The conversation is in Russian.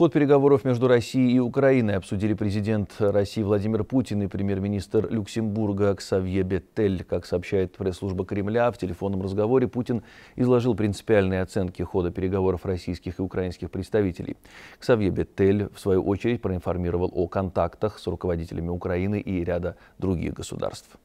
Ход переговоров между Россией и Украиной обсудили президент России Владимир Путин и премьер-министр Люксембурга Ксавье Беттель. Как сообщает пресс-служба Кремля, в телефонном разговоре Путин изложил принципиальные оценки хода переговоров российских и украинских представителей. Ксавье Беттель, в свою очередь, проинформировал о контактах с руководителями Украины и ряда других государств.